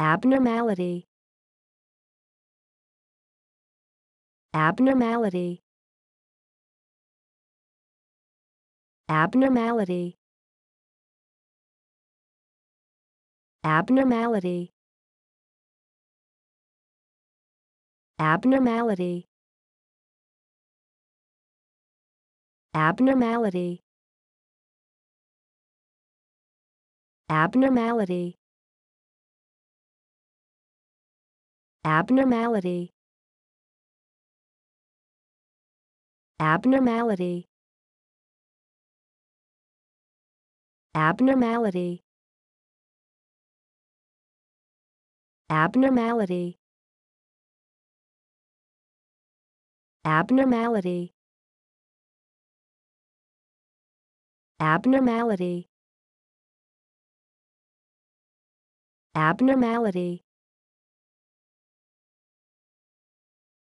abnormality abnormality abnormality abnormality abnormality abnormality abnormality abnormality abnormality abnormality abnormality abnormality abnormality abnormality